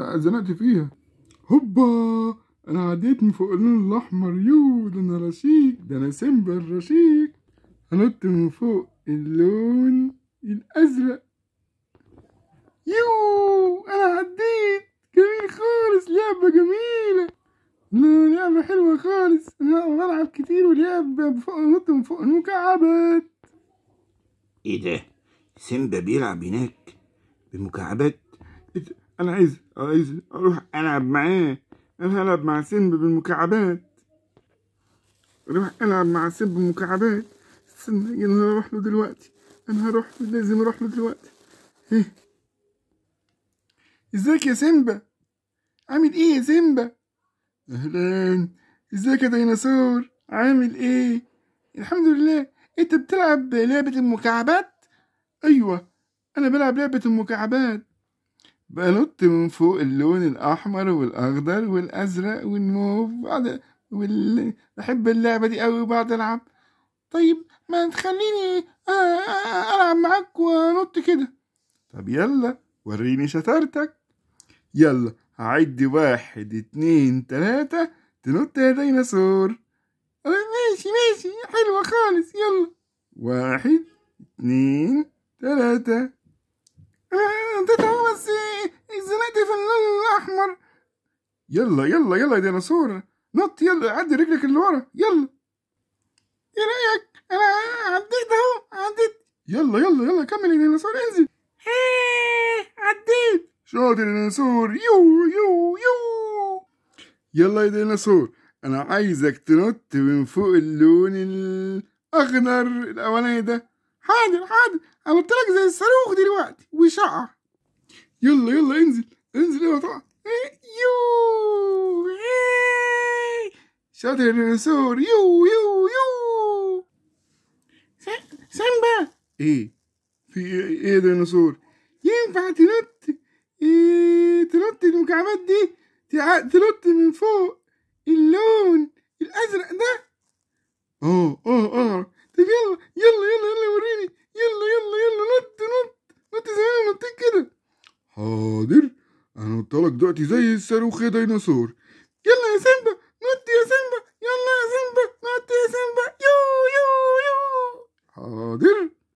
زنقت فيها هوبا انا عديت من فوق اللون الاحمر يو ده انا رشيق ده انا سيمبا الرشيق هنط من فوق اللون الازرق يو انا عديت جميل خالص لعبة جميلة لعبة حلوة خالص انا بلعب كتير ولعبة بفوق نط من فوق المكعبات ايه ده سيمبا بيلعب هناك بمكعبات إيه انا عايز عايز اروح العب معاه انا هلعب مع سن بالمكعبات اروح العب مع سن بالمكعبات استنى انا هروح له دلوقتي انا هروح له لازم اروح له دلوقتي ايه ازيك يا سيمبا عامل ايه يا سيمبا اهلا ازيك يا ديناصور عامل ايه الحمد لله انت بتلعب لعبة المكعبات ايوه انا بلعب لعبة المكعبات بنط من فوق اللون الأحمر والأخضر والأزرق والموف بعد وال... بحب اللعبة دي أوي وبعد ألعب طيب ما تخليني آه، آه، ألعب معاك وأنط كده طب يلا وريني شطارتك يلا هعد واحد اتنين تلاتة تنط يا ديناصور آه، ماشي ماشي حلوة خالص يلا واحد اتنين تلاتة آه بس اتزنقت في اللون الاحمر يلا يلا يلا يا ديناصور نط يلا عدي رجلك اللي ورا يلا ايه رايك انا عديت اهو عديت يلا يلا يلا كمل يا ديناصور انزل إيه، عديت شاطر يا ديناصور يو يو يو يلا يا ديناصور انا عايزك تنط من فوق اللون الاخضر الاولاني ده حاضر حاضر انا قلت لك زي الصاروخ دلوقتي وشقع يلا يلا انزل انزل يا طبعا إيه، يو إيه. شاطر يا ديناصور يو يو يو سامبا ايه في إيه،, ايه يا ديناصور ينفع تنط ايه تنط المكعبات دي تنط من فوق اللون الازرق ده اه اه اه هنط لك دلوقتي زي الصاروخ يا ديناصور يلا يا سيمبا